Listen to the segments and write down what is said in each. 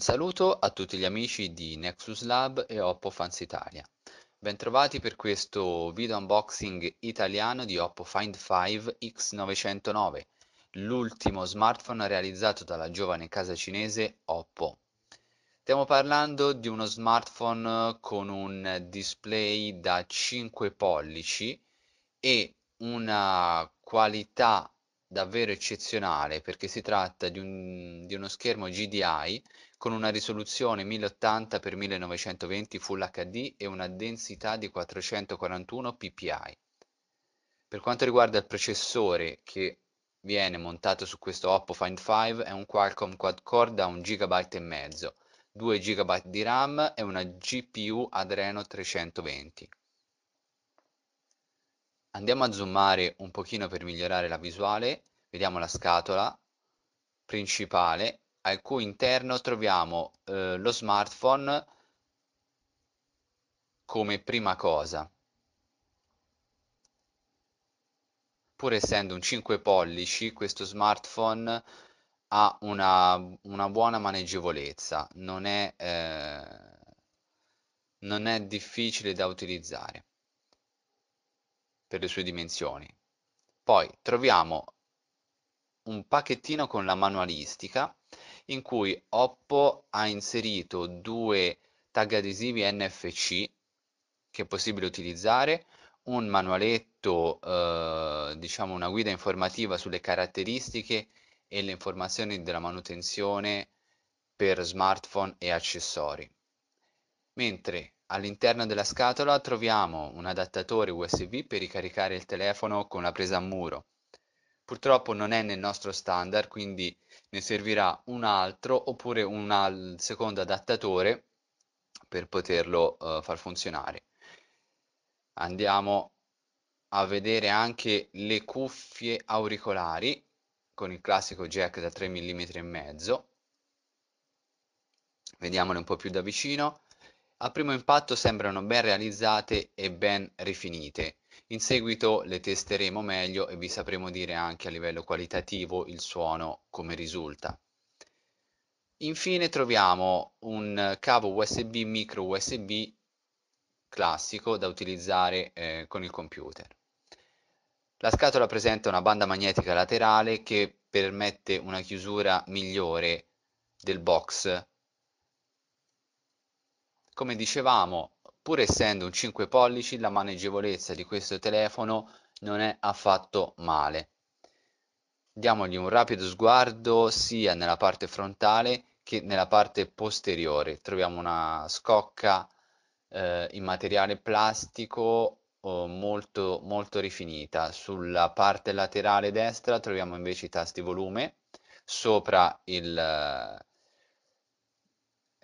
saluto a tutti gli amici di Nexus Lab e Oppo Fans Italia. Bentrovati per questo video unboxing italiano di Oppo Find 5 X909, l'ultimo smartphone realizzato dalla giovane casa cinese Oppo. Stiamo parlando di uno smartphone con un display da 5 pollici e una qualità davvero eccezionale perché si tratta di, un, di uno schermo GDI con una risoluzione 1080x1920 Full HD e una densità di 441 ppi. Per quanto riguarda il processore che viene montato su questo Oppo Find 5 è un Qualcomm quad-core da 1 GB 2 GB di RAM e una GPU Adreno 320 andiamo a zoomare un pochino per migliorare la visuale, vediamo la scatola principale al cui interno troviamo eh, lo smartphone come prima cosa. Pur essendo un 5 pollici, questo smartphone ha una, una buona maneggevolezza, non è, eh, non è difficile da utilizzare per le sue dimensioni. Poi troviamo un pacchettino con la manualistica in cui Oppo ha inserito due tag adesivi NFC che è possibile utilizzare, un manualetto, eh, diciamo una guida informativa sulle caratteristiche e le informazioni della manutenzione per smartphone e accessori. Mentre All'interno della scatola troviamo un adattatore USB per ricaricare il telefono con la presa a muro. Purtroppo non è nel nostro standard, quindi ne servirà un altro oppure un secondo adattatore per poterlo uh, far funzionare. Andiamo a vedere anche le cuffie auricolari con il classico jack da 3 mm e mezzo. Vediamole un po' più da vicino. A primo impatto sembrano ben realizzate e ben rifinite. In seguito le testeremo meglio e vi sapremo dire anche a livello qualitativo il suono come risulta. Infine troviamo un cavo USB micro USB classico da utilizzare eh, con il computer. La scatola presenta una banda magnetica laterale che permette una chiusura migliore del box come dicevamo, pur essendo un 5 pollici, la maneggevolezza di questo telefono non è affatto male. Diamogli un rapido sguardo sia nella parte frontale che nella parte posteriore. Troviamo una scocca eh, in materiale plastico eh, molto, molto rifinita. Sulla parte laterale destra troviamo invece i tasti volume, sopra il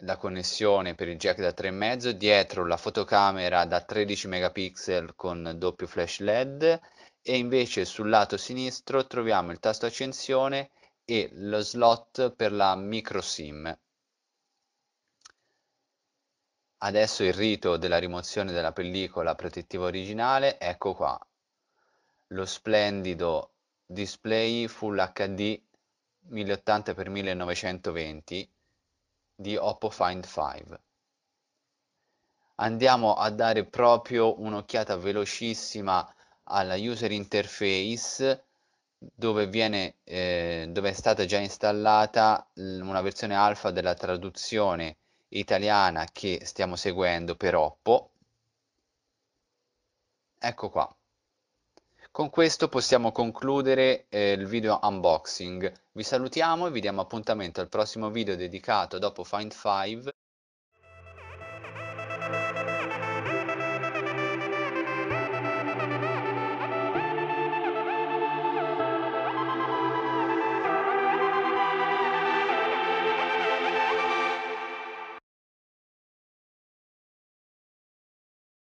la connessione per il jack da 3,5, dietro la fotocamera da 13 megapixel con doppio flash LED e invece sul lato sinistro troviamo il tasto accensione e lo slot per la micro SIM. Adesso il rito della rimozione della pellicola protettiva originale, ecco qua. Lo splendido display Full HD 1080x1920 di Oppo Find 5. Andiamo a dare proprio un'occhiata velocissima alla user interface dove, viene, eh, dove è stata già installata una versione alfa della traduzione italiana che stiamo seguendo per Oppo. Ecco qua. Con questo possiamo concludere eh, il video unboxing. Vi salutiamo e vi diamo appuntamento al prossimo video dedicato dopo Find 5